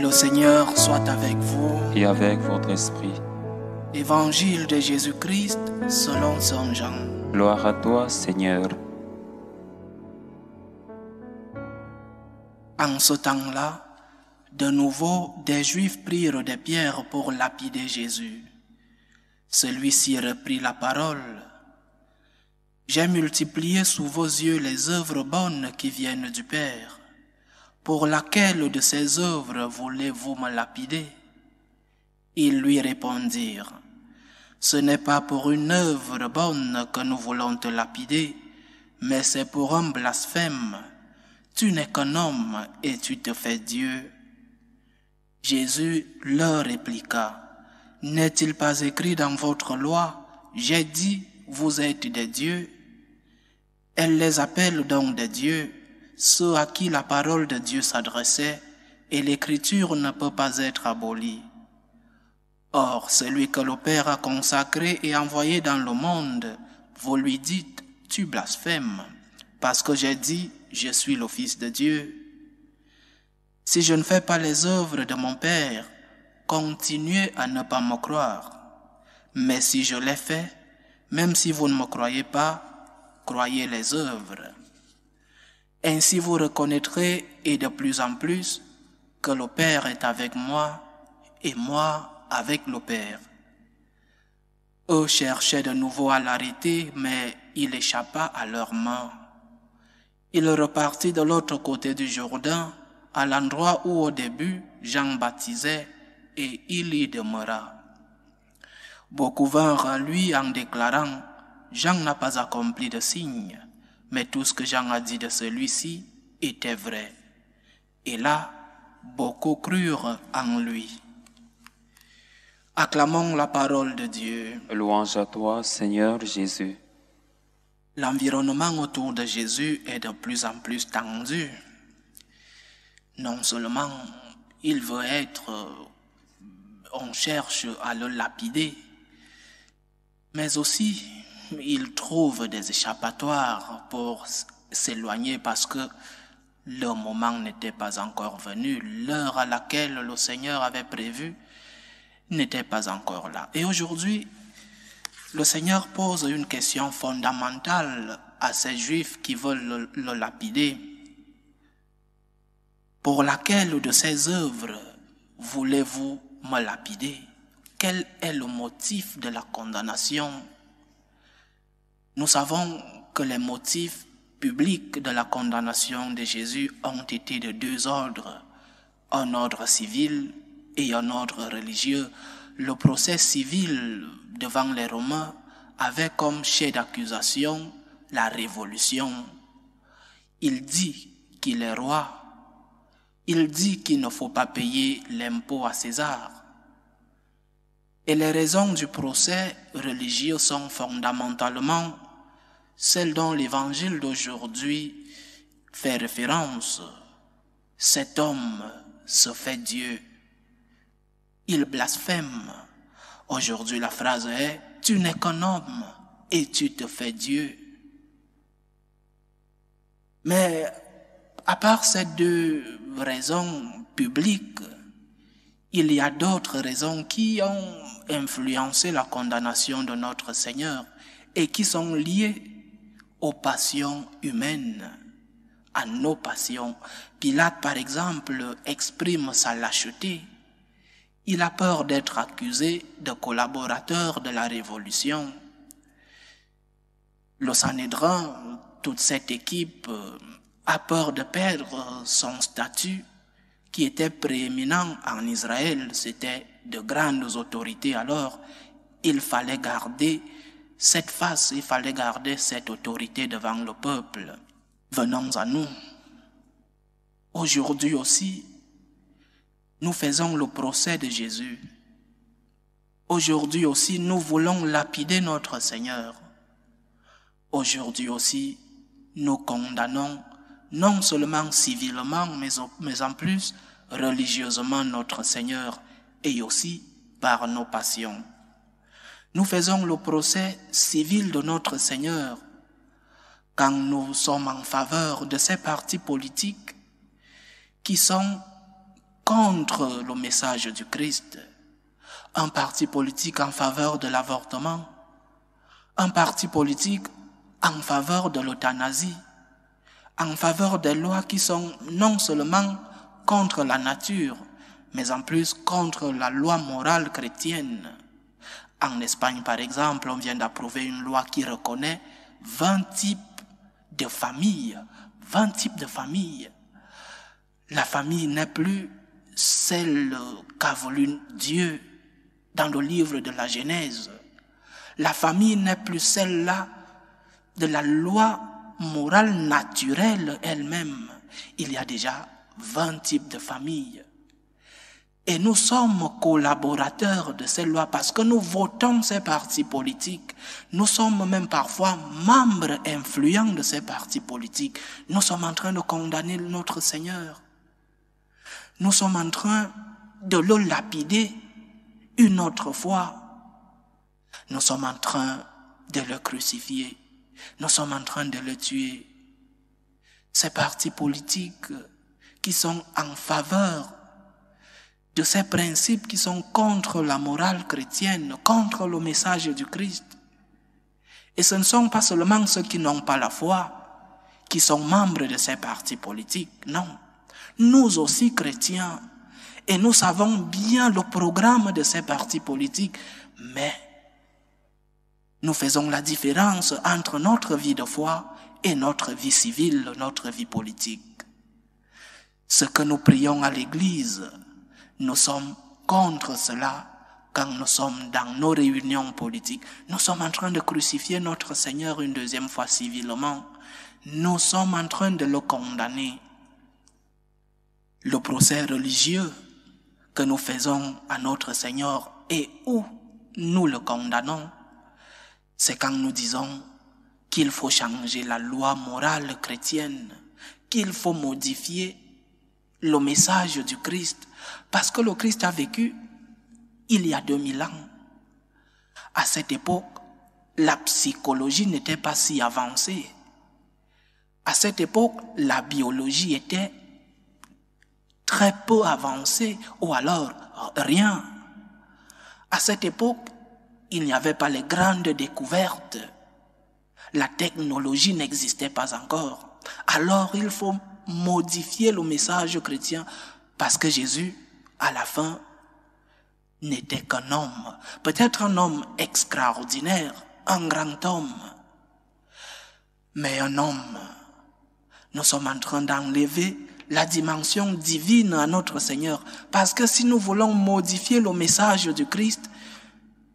Le Seigneur soit avec vous. Et avec votre esprit. Évangile de Jésus-Christ selon Saint Jean. Gloire à toi, Seigneur. En ce temps-là, de nouveau, des Juifs prirent des pierres pour lapider Jésus. Celui-ci reprit la parole. J'ai multiplié sous vos yeux les œuvres bonnes qui viennent du Père. Pour laquelle de ses œuvres voulez-vous me lapider Ils lui répondirent, Ce n'est pas pour une œuvre bonne que nous voulons te lapider, mais c'est pour un blasphème. Tu n'es qu'un homme et tu te fais Dieu. Jésus leur répliqua, N'est-il pas écrit dans votre loi, J'ai dit, vous êtes des dieux Elle les appelle donc des dieux ceux à qui la parole de Dieu s'adressait, et l'écriture ne peut pas être abolie. Or, celui que le Père a consacré et envoyé dans le monde, vous lui dites, tu blasphèmes, parce que j'ai dit, je suis le Fils de Dieu. Si je ne fais pas les œuvres de mon Père, continuez à ne pas me croire. Mais si je les fais, même si vous ne me croyez pas, croyez les œuvres. Ainsi vous reconnaîtrez et de plus en plus que le Père est avec moi et moi avec le Père. Eux cherchaient de nouveau à l'arrêter, mais il échappa à leurs mains. Il repartit de l'autre côté du Jourdain, à l'endroit où au début Jean baptisait, et il y demeura. Beaucoup vinrent à lui en déclarant, Jean n'a pas accompli de signe mais tout ce que Jean a dit de celui-ci était vrai. Et là, beaucoup crurent en lui. Acclamons la parole de Dieu. Louange à toi, Seigneur Jésus. L'environnement autour de Jésus est de plus en plus tendu. Non seulement il veut être, on cherche à le lapider, mais aussi ils trouvent des échappatoires pour s'éloigner parce que le moment n'était pas encore venu, l'heure à laquelle le Seigneur avait prévu n'était pas encore là. Et aujourd'hui, le Seigneur pose une question fondamentale à ces Juifs qui veulent le, lapider. Pour laquelle de ces œuvres voulez-vous me lapider Quel est le motif de la condamnation nous savons que les motifs publics de la condamnation de Jésus ont été de deux ordres, un ordre civil et un ordre religieux. Le procès civil devant les Romains avait comme chef d'accusation la révolution. Il dit qu'il est roi. Il dit qu'il ne faut pas payer l'impôt à César. Et les raisons du procès religieux sont fondamentalement celle dont l'évangile d'aujourd'hui fait référence. Cet homme se fait Dieu. Il blasphème. Aujourd'hui, la phrase est, tu n'es qu'un homme et tu te fais Dieu. Mais à part ces deux raisons publiques, il y a d'autres raisons qui ont influencé la condamnation de notre Seigneur et qui sont liées aux passions humaines, à nos passions. Pilate, par exemple, exprime sa lâcheté. Il a peur d'être accusé de collaborateur de la révolution. Le Sanhedrin, toute cette équipe, a peur de perdre son statut qui était prééminent en Israël. C'était de grandes autorités alors. Il fallait garder cette face, il fallait garder cette autorité devant le peuple. Venons à nous. Aujourd'hui aussi, nous faisons le procès de Jésus. Aujourd'hui aussi, nous voulons lapider notre Seigneur. Aujourd'hui aussi, nous condamnons non seulement civilement, mais en plus religieusement notre Seigneur et aussi par nos passions nous faisons le procès civil de notre Seigneur. Quand nous sommes en faveur de ces partis politiques qui sont contre le message du Christ, un parti politique en faveur de l'avortement, un parti politique en faveur de l'euthanasie, en faveur des lois qui sont non seulement contre la nature, mais en plus contre la loi morale chrétienne. En Espagne, par exemple, on vient d'approuver une loi qui reconnaît 20 types de familles. 20 types de familles. La famille n'est plus celle qu'a voulu Dieu dans le livre de la Genèse. La famille n'est plus celle-là de la loi morale naturelle elle-même. Il y a déjà 20 types de familles. Et nous sommes collaborateurs de ces lois parce que nous votons ces partis politiques. Nous sommes même parfois membres influents de ces partis politiques. Nous sommes en train de condamner notre Seigneur. Nous sommes en train de le lapider une autre fois. Nous sommes en train de le crucifier. Nous sommes en train de le tuer. Ces partis politiques qui sont en faveur de ces principes qui sont contre la morale chrétienne, contre le message du Christ. Et ce ne sont pas seulement ceux qui n'ont pas la foi qui sont membres de ces partis politiques, non. Nous aussi chrétiens, et nous savons bien le programme de ces partis politiques, mais nous faisons la différence entre notre vie de foi et notre vie civile, notre vie politique. Ce que nous prions à l'Église, nous sommes contre cela quand nous sommes dans nos réunions politiques. Nous sommes en train de crucifier notre Seigneur une deuxième fois civilement. Nous sommes en train de le condamner. Le procès religieux que nous faisons à notre Seigneur et où nous le condamnons, c'est quand nous disons qu'il faut changer la loi morale chrétienne, qu'il faut modifier le message du Christ. Parce que le Christ a vécu il y a 2000 ans. À cette époque, la psychologie n'était pas si avancée. À cette époque, la biologie était très peu avancée ou alors rien. À cette époque, il n'y avait pas les grandes découvertes. La technologie n'existait pas encore. Alors il faut modifier le message chrétien parce que Jésus, à la fin, n'était qu'un homme, peut-être un homme extraordinaire, un grand homme, mais un homme. Nous sommes en train d'enlever la dimension divine à notre Seigneur, parce que si nous voulons modifier le message du Christ,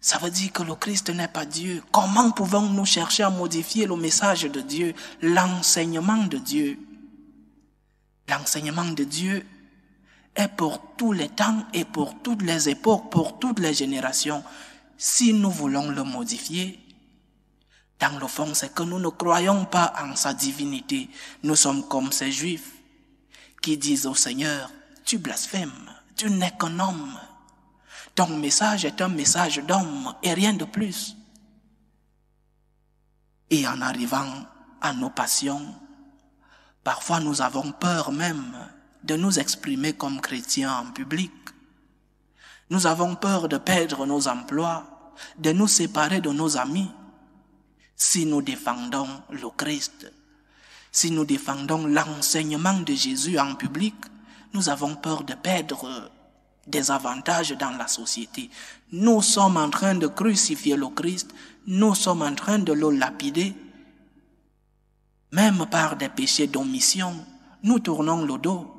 ça veut dire que le Christ n'est pas Dieu. Comment pouvons-nous chercher à modifier le message de Dieu, l'enseignement de Dieu L'enseignement de Dieu est pour tous les temps et pour toutes les époques, pour toutes les générations. Si nous voulons le modifier, dans le fond, c'est que nous ne croyons pas en sa divinité. Nous sommes comme ces Juifs qui disent au Seigneur, tu blasphèmes, tu n'es qu'un homme. Ton message est un message d'homme et rien de plus. Et en arrivant à nos passions, Parfois nous avons peur même de nous exprimer comme chrétiens en public. Nous avons peur de perdre nos emplois, de nous séparer de nos amis, si nous défendons le Christ. Si nous défendons l'enseignement de Jésus en public, nous avons peur de perdre des avantages dans la société. Nous sommes en train de crucifier le Christ, nous sommes en train de le lapider, même par des péchés d'omission, nous tournons le dos.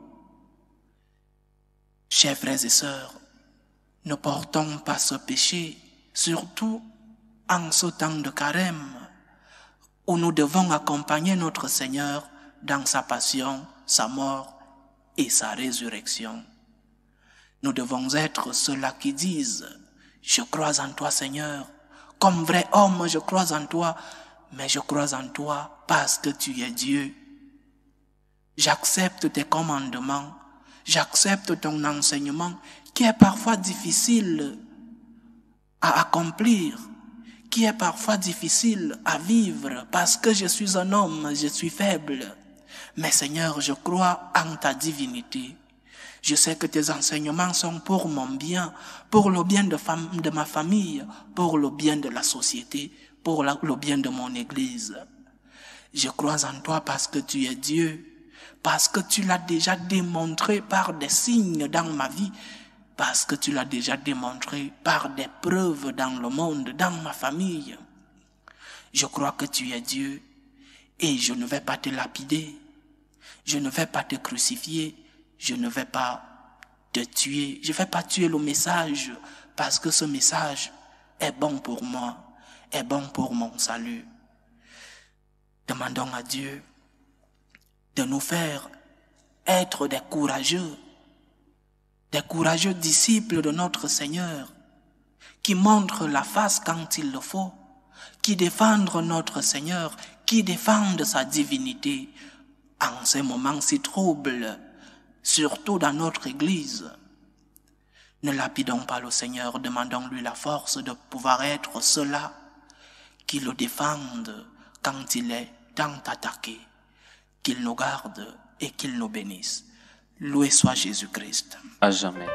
Chers frères et sœurs, ne portons pas ce péché, surtout en ce temps de carême, où nous devons accompagner notre Seigneur dans sa passion, sa mort et sa résurrection. Nous devons être ceux-là qui disent, je crois en toi Seigneur, comme vrai homme, je crois en toi, mais je crois en toi parce que tu es Dieu. J'accepte tes commandements, j'accepte ton enseignement qui est parfois difficile à accomplir, qui est parfois difficile à vivre parce que je suis un homme, je suis faible. Mais Seigneur, je crois en ta divinité. Je sais que tes enseignements sont pour mon bien, pour le bien de, de ma famille, pour le bien de la société, pour le bien de mon Église. Je crois en toi parce que tu es Dieu, parce que tu l'as déjà démontré par des signes dans ma vie, parce que tu l'as déjà démontré par des preuves dans le monde, dans ma famille. Je crois que tu es Dieu et je ne vais pas te lapider, je ne vais pas te crucifier, je ne vais pas te tuer, je ne vais pas tuer le message parce que ce message est bon pour moi est bon pour mon salut. Demandons à Dieu de nous faire être des courageux, des courageux disciples de notre Seigneur, qui montrent la face quand il le faut, qui défendent notre Seigneur, qui défendent sa divinité en ces moments si troubles, surtout dans notre Église. Ne lapidons pas le Seigneur, demandons-lui la force de pouvoir être cela qu'il le défende quand il est tant attaqué, qu'il nous garde et qu'il nous bénisse. Loué soit Jésus-Christ. À jamais.